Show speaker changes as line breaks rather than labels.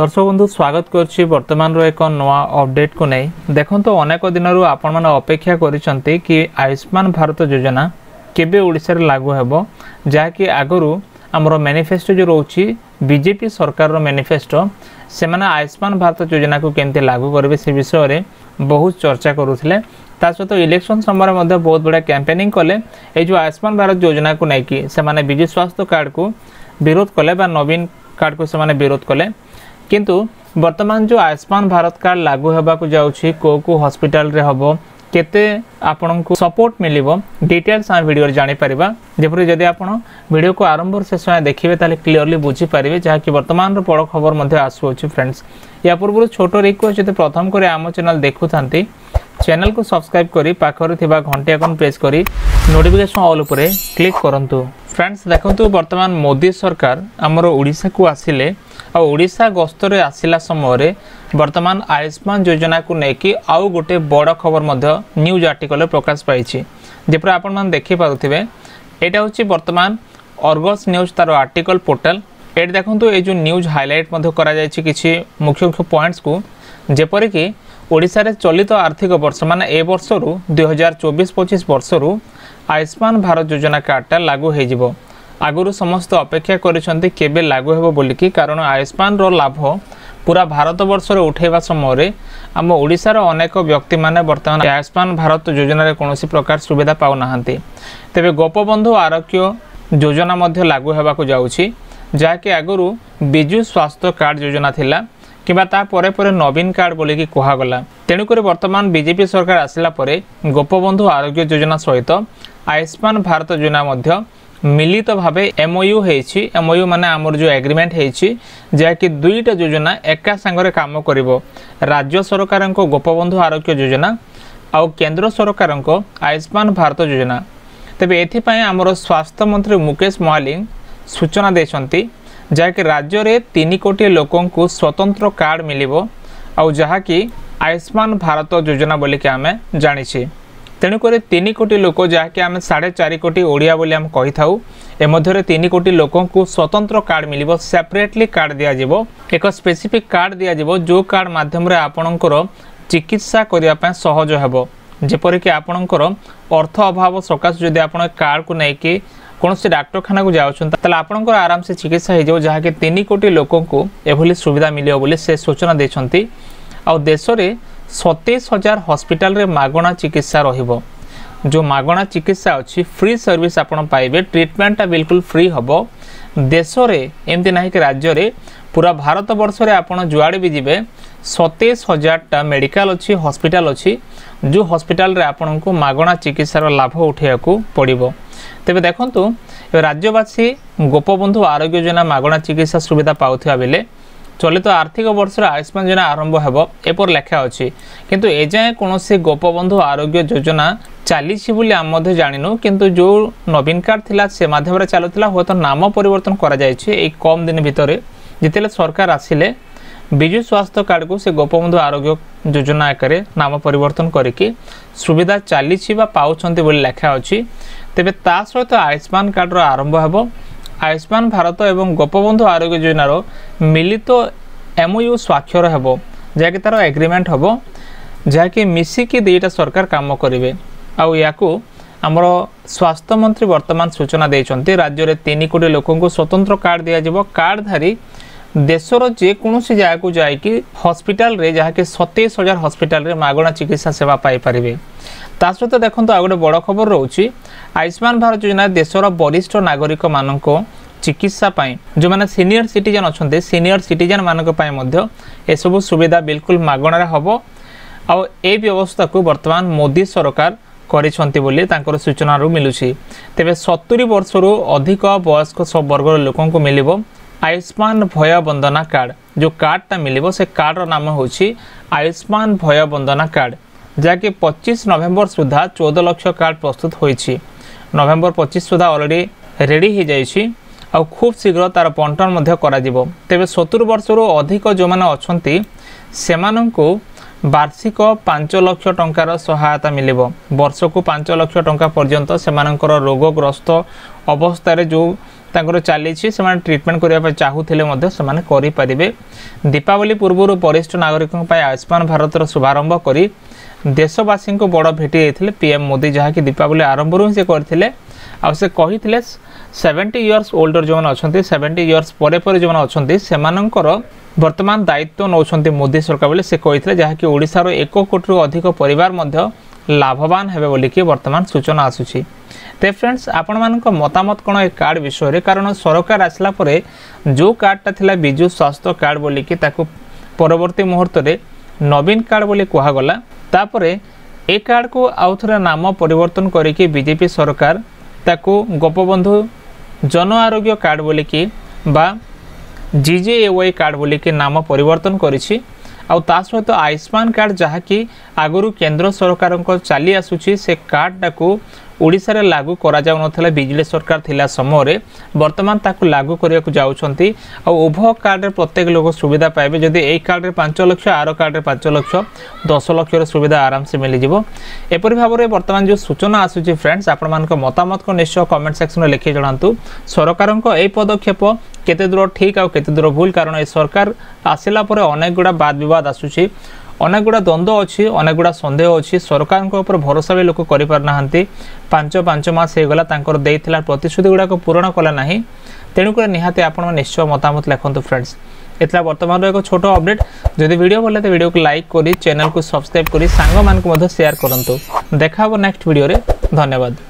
দর্শক বন্ধু স্বাগত করছি বর্তমানর এক নূয়া অপডেটকু নেই দেখুন অনেক দিনর আপনার অপেক্ষা করছেন কি আয়ুষ্মান ভারত যোজনা কেবে ওড়শার লাগু হব যা কি আগর আমার ম্যানিফেস্টো যে রয়েছে বিজেপি সরকার ম্যানিফেস্টো সে আয়ুষ্মান ভারত যোজনাকে কেমতি লাগু করবে সে বিষয়ে বহু চর্চা করুলে তা সহ ইলেকশন সময় মধ্যে বহুত বড় ক্যাম্পেনিং কলে এই যে আয়ুষ্মান ভারত যোজনাকে নেই সেমানে বিজু স্বাস্থ্য কার্ড কু বিরোধ কলে বা নবীন কার্ড কু সে বিরোধ কলে କିନ୍ତୁ ବର୍ତ୍ତମାନ ଯେଉଁ ଆୟୁଷ୍ମାନ ଭାରତ କାର୍ଡ଼ ଲାଗୁ ହେବାକୁ ଯାଉଛି କେଉଁ କେଉଁ ହସ୍ପିଟାଲରେ ହେବ କେତେ ଆପଣଙ୍କୁ ସପୋର୍ଟ ମିଳିବ ଡିଟେଲ୍ସ ଆମେ ଭିଡ଼ିଓରେ ଜାଣିପାରିବା ଯେପରି ଯଦି ଆପଣ ଭିଡ଼ିଓକୁ ଆରମ୍ଭରୁ ଶେଷ ଯାଏଁ ଦେଖିବେ ତାହେଲେ କ୍ଲିଅରଲି ବୁଝିପାରିବେ ଯାହାକି ବର୍ତ୍ତମାନର ବଡ଼ ଖବର ମଧ୍ୟ ଆସୁଅଛି ଫ୍ରେଣ୍ଡସ୍ ଏହା ପୂର୍ବରୁ ଛୋଟ ରିକ୍ୱେଷ୍ଟ ଯଦି ପ୍ରଥମ କରି ଆମ ଚ୍ୟାନେଲ୍ ଦେଖୁଥାନ୍ତି ଚ୍ୟାନେଲ୍କୁ ସବସ୍କ୍ରାଇବ୍ କରି ପାଖରେ ଥିବା ଘଣ୍ଟି ଆଇକନ୍ ପ୍ରେସ୍ କରି ନୋଟିଫିକେସନ୍ ଅଲ୍ ଉପରେ କ୍ଲିକ୍ କରନ୍ତୁ ଫ୍ରେଣ୍ଡସ୍ ଦେଖନ୍ତୁ ବର୍ତ୍ତମାନ ମୋଦି ସରକାର ଆମର ଓଡ଼ିଶାକୁ ଆସିଲେ ଆଉ ଓଡ଼ିଶା ଗସ୍ତରେ ଆସିଲା ସମୟରେ ବର୍ତ୍ତମାନ ଆୟୁଷ୍ମାନ ଯୋଜନାକୁ ନେଇକି ଆଉ ଗୋଟେ ବଡ଼ ଖବର ମଧ୍ୟ ନ୍ୟୁଜ୍ ଆର୍ଟିକଲରେ ପ୍ରକାଶ ପାଇଛି ଯେପରି ଆପଣମାନେ ଦେଖିପାରୁଥିବେ ଏଇଟା ହେଉଛି ବର୍ତ୍ତମାନ ଅର୍ଗସ୍ ନ୍ୟୁଜ୍ ତା'ର ଆର୍ଟିକଲ ପୋର୍ଟାଲ ଏଠି ଦେଖନ୍ତୁ ଏଇ ଯେଉଁ ନ୍ୟୁଜ୍ ହାଇଲାଇଟ୍ ମଧ୍ୟ କରାଯାଇଛି କିଛି ମୁଖ୍ୟ ମୁଖ୍ୟ ପଏଣ୍ଟସକୁ ଯେପରିକି ଓଡ଼ିଶାରେ ଚଳିତ ଆର୍ଥିକ ବର୍ଷ ମାନେ ଏ ବର୍ଷରୁ ଦୁଇହଜାର ଚବିଶ ପଚିଶ ବର୍ଷରୁ ଆୟୁଷ୍ମାନ ଭାରତ ଯୋଜନା କାର୍ଡ଼ଟା ଲାଗୁ ହୋଇଯିବ ଆଗରୁ ସମସ୍ତେ ଅପେକ୍ଷା କରିଛନ୍ତି କେବେ ଲାଗୁ ହେବ ବୋଲିକି କାରଣ ଆୟୁଷ୍ମାନର ଲାଭ ପୁରା ଭାରତବର୍ଷରେ ଉଠାଇବା ସମୟରେ ଆମ ଓଡ଼ିଶାର ଅନେକ ବ୍ୟକ୍ତିମାନେ ବର୍ତ୍ତମାନ ଆୟୁଷ୍ମାନ ଭାରତ ଯୋଜନାରେ କୌଣସି ପ୍ରକାର ସୁବିଧା ପାଉନାହାନ୍ତି ତେବେ ଗୋପବନ୍ଧୁ ଆରୋଗ୍ୟ ଯୋଜନା ମଧ୍ୟ ଲାଗୁ ହେବାକୁ ଯାଉଛି ଯାହାକି ଆଗରୁ ବିଜୁ ସ୍ୱାସ୍ଥ୍ୟ କାର୍ଡ଼ ଯୋଜନା ଥିଲା কিংবা তা পরে পরে নবীন কার্ড বলিকি কুহগলা তেণুকরি বর্তমান বিজেপি সরকার আসিলা পরে গোপবন্ধু আরোগ্য যোজনা সহিত আয়ুষ্মান ভারত যোজনা মধ্য মিলিত ভাবে এমওইউ হয়েছি এমওইউ মানে আমার যে এগ্রিমেন্ট হয়েছি যা কি দুইটা যোজনা একা সাঙ্গরে কাম করিব রাজ্য সরকারଙ୍କ গোপবন্ধু আরোগ্য যোজনা ଆଉ କେନ୍ଦ୍ର ସରକାରଙ୍କ ଆୟୁଷ୍ମାନ ଭାରତ ଯୋଜନା ତେବେ ଏଥିପାଇଁ ଆମର ସ୍ୱାସ୍ଥ୍ୟମନ୍ତ୍ରୀ ମୁକେଶ ମହାଲିଂ ସୂଚନା ଦେଇଛନ୍ତି ଯାହାକି ରାଜ୍ୟରେ ତିନି କୋଟି ଲୋକଙ୍କୁ ସ୍ୱତନ୍ତ୍ର କାର୍ଡ଼ ମିଳିବ ଆଉ ଯାହାକି ଆୟୁଷ୍ମାନ ଭାରତ ଯୋଜନା ବୋଲିକି ଆମେ ଜାଣିଛେ তেণুকরি তিন কোটি লোক যাকে আমি সাড়ে চারি কোটি ওড়িয়া বলে আমি কইথাও এ মধ্যে তিন কোটি লোক স্বতন্ত্র কার্ড মিলব সেপারেটলি কার্ড দিয়াযিব এক স্পেসিফিক কার্ড দিয়াযিব যে কার্ড মাধ্যমে আপনার চিকিৎসা করা সহজ হব ଯେପରିକି ଆପଣଙ୍କର ଅର୍ଥ ଅଭାବ ସକାଶେ ଯଦି ଆପଣ କାର୍ଡ଼କୁ ନେଇକି କୌଣସି ଡାକ୍ତରଖାନାକୁ ଯାଉଛନ୍ତି ତାହେଲେ ଆପଣଙ୍କର ଆରାମସେ ଚିକିତ୍ସା ହୋଇଯିବ ଯାହାକି ତିନି କୋଟି ଲୋକଙ୍କୁ ଏଭଳି ସୁବିଧା ମିଳିବ ବୋଲି ସେ ସୂଚନା ଦେଇଛନ୍ତି ଆଉ ଦେଶରେ ସତେଇଶ ହଜାର ହସ୍ପିଟାଲରେ ମାଗଣା ଚିକିତ୍ସା ରହିବ ଯେଉଁ ମାଗଣା ଚିକିତ୍ସା ଅଛି ଫ୍ରି ସର୍ଭିସ୍ ଆପଣ ପାଇବେ ଟ୍ରିଟମେଣ୍ଟଟା ବିଲକୁଲ ଫ୍ରି ହେବ ଦେଶରେ ଏମିତି ନାହିଁ କି ରାଜ୍ୟରେ ପୁରା ଭାରତ ବର୍ଷରେ ଆପଣ ଯୁଆଡ଼େ ବି ଯିବେ ସତେଇଶ ହଜାରଟା ମେଡ଼ିକାଲ ଅଛି ହସ୍ପିଟାଲ ଅଛି ଯେଉଁ ହସ୍ପିଟାଲରେ ଆପଣଙ୍କୁ ମାଗଣା ଚିକିତ୍ସାର ଲାଭ ଉଠାଇବାକୁ ପଡ଼ିବ ତେବେ ଦେଖନ୍ତୁ ରାଜ୍ୟବାସୀ ଗୋପବନ୍ଧୁ ଆରୋଗ୍ୟ ଯୋଜନା ମାଗଣା ଚିକିତ୍ସା ସୁବିଧା ପାଉଥିବା ବେଳେ চলিত আর্থিক বর্ষর আয়ুষ্মান যোজনা আরম্ভ ହେବ এপରି ଲେଖା ଅଛି କିନ୍ତୁ ଏଯାଏଁ କୌଣସି ଗୋପବନ୍ଧୁ ଆରୋଗ୍ୟ ଯୋଜନା ଚାଲିଛି ବୋଲି ଆମେ ମଧ୍ୟ ଜାଣିନୁ କିନ୍ତୁ ଯେଉଁ ନବୀନ କାର୍ଡ଼ ଥିଲା ସେ ମାଧ୍ୟମରେ ଚାଲୁଥିଲା ହୁଏତ ନାମ ପରିବର୍ତ୍ତନ କରାଯାଇଛି ଏଇ କମ୍ ଦିନ ଭିତରେ ଯେତେବେଳେ ସରକାର ଆସିଲେ ବିଜୁ ସ୍ୱାସ୍ଥ୍ୟ କାର୍ଡ଼କୁ ସେ ଗୋପବନ୍ଧୁ ଆରୋଗ୍ୟ ଯୋଜନା ଆକାରରେ ନାମ ପରିବର୍ତ୍ତନ କରିକି ସୁବିଧା ଚାଲିଛି ବା ପାଉଛନ୍ତି ବୋଲି ଲେଖା ଅଛି ତେବେ ତା ସହିତ ଆୟୁଷ୍ମାନ କାର୍ଡ଼ର ଆରମ୍ଭ ହେବ ଆୟୁଷ୍ମାନ ଭାରତ ଏବଂ ଗୋପବନ୍ଧୁ ଆରୋଗ୍ୟ ଯୋଜନାର ମିଳିତ ଏମ୍ଓୟୁ ସ୍ୱାକ୍ଷର ହେବ ଯାହାକି ତା'ର ଏଗ୍ରିମେଣ୍ଟ ହେବ ଯାହାକି ମିଶିକି ଦୁଇଟା ସରକାର କାମ କରିବେ ଆଉ ୟାକୁ ଆମର ସ୍ୱାସ୍ଥ୍ୟମନ୍ତ୍ରୀ ବର୍ତ୍ତମାନ ସୂଚନା ଦେଇଛନ୍ତି ରାଜ୍ୟରେ ତିନି କୋଟି ଲୋକଙ୍କୁ ସ୍ୱତନ୍ତ୍ର କାର୍ଡ଼ ଦିଆଯିବ କାର୍ଡ଼ଧାରୀ দেশর যে যেকোনসি জায়গাকে যাইকি হসপিটালে যাকে সতেইশ হাজার হসপিটালে মাগণা চিকিৎসা সেবা পাইপারে তা সহ দেখুন আগে গোটে বড় খবর রয়েছে আয়ুষ্মান ভারত যোজনা দেশর বরিষ্ঠ নাগরিক মানক চিকিৎসা পাই যে সিনিয়র সিটিজেন অনেক সিনিয়র সিটিজেন মানক মধ্য এসব সুবিধা বিলকুল মাগণার হব আও এই ব্যবস্থাকে বর্তমান মোদী সরকার করেছেন বলে তাঁর সূচনার মিলুছি তবে সতুরি বর্ষর অধিক বয়স্ক সব বর্গর লোক মিলব আয়ুষ্মান ভয় বন্দনা কার্ড যে কার্ডটা মিলব সে কার্ডর নাম হচ্ছে আয়ুষ্মান ভয় বন্দনা কার্ড যা কি পঁচিশ নভেম্বর সুদ্ধা চৌদ লক্ষ কার্ড প্রস্তুত হয়েছে নভেম্বর পঁচিশ সুদ্ধা অলরেডি রেডি হয়ে যাইছি ଆଉ ଖୁବ୍ ଶୀଘ୍ର ତା'ର ବଣ୍ଟନ ମଧ୍ୟ କରାଯିବ ତେବେ ସତୁରି ବର୍ଷରୁ ଅଧିକ ଯେଉଁମାନେ ଅଛନ୍ତି ସେମାନଙ୍କୁ ବାର୍ଷିକ ପାଞ୍ଚ ଲକ୍ଷ ଟଙ୍କାର ସହାୟତା ମିଳିବ ବର୍ଷକୁ ପାଞ୍ଚ ଲକ୍ଷ ଟଙ୍କା ପର୍ଯ୍ୟନ୍ତ ସେମାନଙ୍କର ରୋଗଗ୍ରସ୍ତ ଅବସ୍ଥାରେ ଯେଉଁ ତାଙ୍କର ଚାଲିଛି ସେମାନେ ଟ୍ରିଟମେଣ୍ଟ କରିବା ପାଇଁ ଚାହୁଁଥିଲେ ମଧ୍ୟ ସେମାନେ କରିପାରିବେ ଦୀପାବଳି ପୂର୍ବରୁ ବରିଷ୍ଠ ନାଗରିକଙ୍କ ପାଇଁ ଆୟୁଷ୍ମାନ ଭାରତର ଶୁଭାରମ୍ଭ କରି ଦେଶବାସୀଙ୍କୁ ବଡ଼ ଭେଟି ଦେଇଥିଲେ ପିଏମ୍ ମୋଦି ଯାହାକି ଦୀପାବଳି ଆରମ୍ଭରୁ ହିଁ ସେ କରିଥିଲେ ଆଉ ସେ କହିଥିଲେ সেভেন্টি ইয়র্স ওল্ডর যে অনেক সেভেন্টি ইয়র্স পরে পরে যে অনেক সে বর্তমান দায়িত্ব নেওয়া মোদি সরকার বলে সে কে যা কি ওড়শার এক কোটি অধিক পরিবার লাভবান হবে বলি বর্তমান সূচনা আসুচি তে ফ্রেন্ডস আপন মানক মতামত কোণ এই কার্ড বিষয়ে কারণ সরকার আসলা পরে যে কার্ডটা লা বিজু স্বাস্থ্য কার্ড বলি তাকে পরবর্তী মুহূর্তে নবীন কার্ড বলে কুহগলা তাপরে এ কার্ডকু আউথরে নাম পরিবর্তন করিকি বিজেপি সরকার তাকে গোপবন্ধু জন আরোগ্য কার্ড বলিকি বা জিজেএওয়াই কার্ড বলিকি নাম পরিবর্তন করেছি ଆଉ ତା ସହିତ ଆୟୁଷ୍ମାନ କାର୍ଡ଼ ଯାହାକି ଆଗରୁ କେନ୍ଦ୍ର ସରକାରଙ୍କ ଚାଲି ଆସୁଛି ସେ କାର୍ଡ଼ଟାକୁ ଓଡ଼ିଶାରେ ଲାଗୁ କରାଯାଉନଥିଲା ବିଜେଡ଼ି ସରକାର ଥିଲା ସମୟରେ ବର୍ତ୍ତମାନ ତାକୁ ଲାଗୁ କରିବାକୁ ଯାଉଛନ୍ତି ଆଉ ଉଭୟ କାର୍ଡ଼ରେ ପ୍ରତ୍ୟେକ ଲୋକ ସୁବିଧା ପାଇବେ ଯଦି ଏଇ କାର୍ଡ଼ରେ ପାଞ୍ଚ ଲକ୍ଷ ଆର କାର୍ଡ଼ରେ ପାଞ୍ଚ ଲକ୍ଷ ଦଶ ଲକ୍ଷର ସୁବିଧା ଆରାମସେ ମିଳିଯିବ ଏପରି ଭାବରେ ବର୍ତ୍ତମାନ ଯେଉଁ ସୂଚନା ଆସୁଛି ଫ୍ରେଣ୍ଡସ୍ ଆପଣମାନଙ୍କ ମତାମତକୁ ନିଶ୍ଚୟ କମେଣ୍ଟ ସେକ୍ସନରେ ଲେଖି ଜଣାନ୍ତୁ ସରକାରଙ୍କ এই পদক্ষেপ কেতে দূর ঠিক আউ কেতে দূর ভুল কারণ এই সরকার আসিলা পরে অনেকগুড়া বাদ বিবাদ আসুচি ଅନେକଗୁଡ଼ା ଦ୍ୱନ୍ଦ୍ୱ ଅଛି ଅନେକଗୁଡ଼ା ସନ୍ଦେହ ଅଛି ସରକାରଙ୍କ ଉପରେ ଭରସା ବି ଲୋକ କରିପାରୁନାହାନ୍ତି ପାଞ୍ଚ ପାଞ୍ଚ ମାସ ହେଇଗଲା ତାଙ୍କର ଦେଇଥିଲା ପ୍ରତିଶ୍ରୁତି ଗୁଡ଼ାକ ପୂରଣ କଲା ନାହିଁ ତେଣୁକରି ନିହାତି ଆପଣମାନେ ନିଶ୍ଚୟ ମତାମତ ଲେଖନ୍ତୁ ଫ୍ରେଣ୍ଡସ୍ ଏଥିଲା ବର୍ତ୍ତମାନର ଏକ ଛୋଟ ଅପଡେଟ୍ ଯଦି ଭିଡ଼ିଓ ଭଲ ଲାଗେ ଭିଡ଼ିଓକୁ ଲାଇକ୍ କରି ଚ୍ୟାନେଲକୁ ସବସ୍କ୍ରାଇବ୍ କରି ସାଙ୍ଗମାନଙ୍କୁ ମଧ୍ୟ ସେୟାର କରନ୍ତୁ ଦେଖା ହେବ ନେକ୍ସଟ ଭିଡ଼ିଓରେ ଧନ୍ୟବାଦ